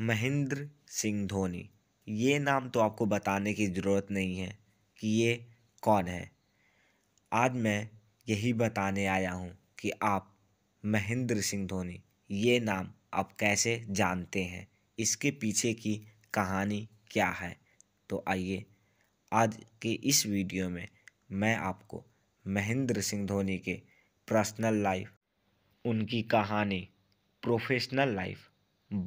महेंद्र सिंह धोनी ये नाम तो आपको बताने की ज़रूरत नहीं है कि ये कौन है आज मैं यही बताने आया हूँ कि आप महेंद्र सिंह धोनी ये नाम आप कैसे जानते हैं इसके पीछे की कहानी क्या है तो आइए आज के इस वीडियो में मैं आपको महेंद्र सिंह धोनी के पर्सनल लाइफ उनकी कहानी professional life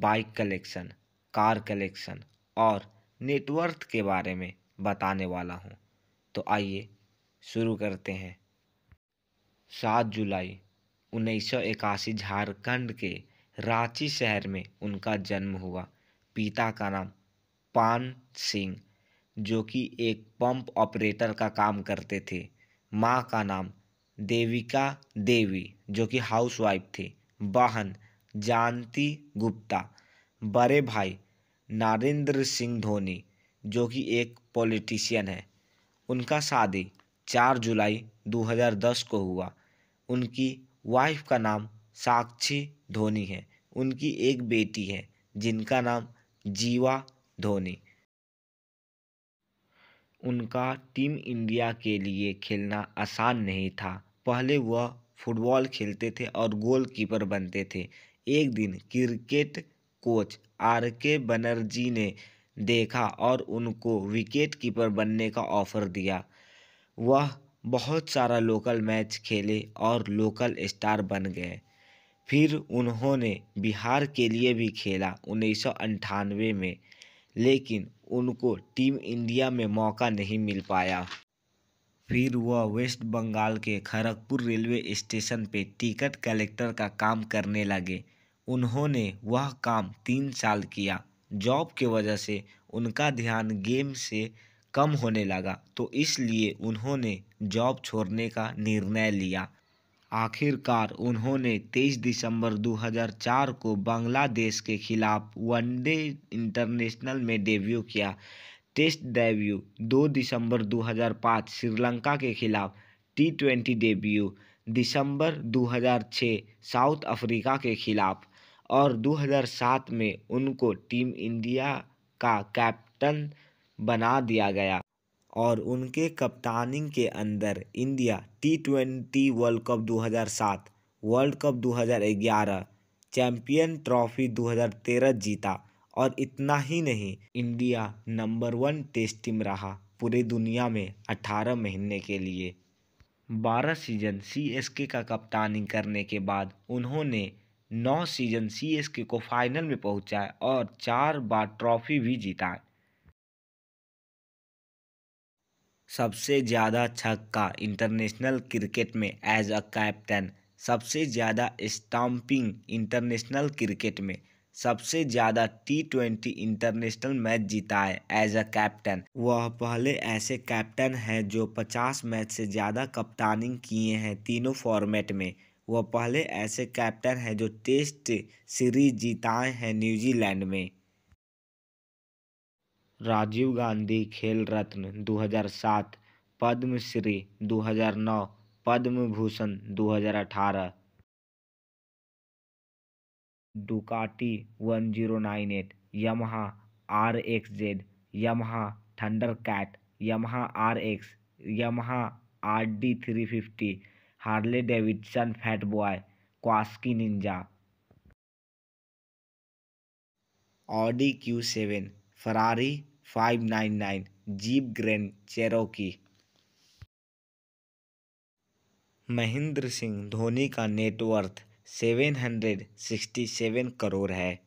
bike collection car collection और नेटवर्थ के बारे में बताने वाला हूँ तो आइए शुरू करते हैं सात जुलाई उन्नीस सौ इक्यासी झारखंड के रांची शहर में उनका जन्म हुआ पिता का नाम पान सिंह जो कि एक पंप ऑपरेटर का काम करते थे माँ का नाम देविका देवी जो कि हाउसवाइफ थी वाहन जानती गुप्ता बड़े भाई नरेंद्र सिंह धोनी जो कि एक पॉलिटिशियन है उनका शादी चार जुलाई 2010 को हुआ उनकी वाइफ का नाम साक्षी धोनी है उनकी एक बेटी है जिनका नाम जीवा धोनी उनका टीम इंडिया के लिए खेलना आसान नहीं था पहले वह फुटबॉल खेलते थे और गोलकीपर बनते थे एक दिन क्रिकेट कोच आर के बनर्जी ने देखा और उनको विकेट कीपर बनने का ऑफ़र दिया वह बहुत सारा लोकल मैच खेले और लोकल स्टार बन गए फिर उन्होंने बिहार के लिए भी खेला उन्नीस में लेकिन उनको टीम इंडिया में मौका नहीं मिल पाया फिर वह वेस्ट बंगाल के खड़गपुर रेलवे स्टेशन पे टिकट कलेक्टर का काम करने लगे उन्होंने वह काम तीन साल किया जॉब के वजह से उनका ध्यान गेम से कम होने लगा तो इसलिए उन्होंने जॉब छोड़ने का निर्णय लिया आखिरकार उन्होंने 23 दिसंबर 2004 को बांग्लादेश के खिलाफ वनडे इंटरनेशनल में डेब्यू किया टेस्ट डेब्यू 2 दिसंबर 2005 श्रीलंका के खिलाफ टी ट्वेंटी डेब्यू दिसंबर 2006 साउथ अफ्रीका के खिलाफ और दो हज़ार सात में उनको टीम इंडिया का कैप्टन बना दिया गया और उनके कप्तानी के अंदर India T twenty World Cup 2007, World Cup 2011, champion trophy 2013 जीता और इतना ही नहीं India number one test team रहा पूरे दुनिया में 18 महीने के लिए 12 सीजन सीएसके का कप्तानी करने के बाद उन्होंने नौ सीज़न सीएसके को फाइनल में पहुंचाए और चार बार ट्रॉफी भी जीता सबसे ज़्यादा छक्का इंटरनेशनल क्रिकेट में एज अ कैप्टन सबसे ज़्यादा स्टम्पिंग इंटरनेशनल क्रिकेट में सबसे ज़्यादा टी ट्वेंटी इंटरनेशनल मैच जीता है एज अ कैप्टन वह पहले ऐसे कैप्टन हैं जो 50 मैच से ज़्यादा कप्तानिंग किए हैं तीनों फॉर्मेट में वह पहले ऐसे कैप्टन हैं जो टेस्ट सीरीज जीताए हैं न्यूजीलैंड में Rajiv Gandhi Khel Ratna 2007 Padma Shri 2009 Padma Bhushan 2018 Ducati one zero nine eight Yamaha R X Z Yamaha thunder cat Yamaha R X Yamaha R D three fifty Harley Davidson fat boy Kawasaki ninja Audi Q seven Ferrari five nine nine Jeep Grand Cherokee Mahendra Singh Dhoni का net worth seven hundred sixty seven crore है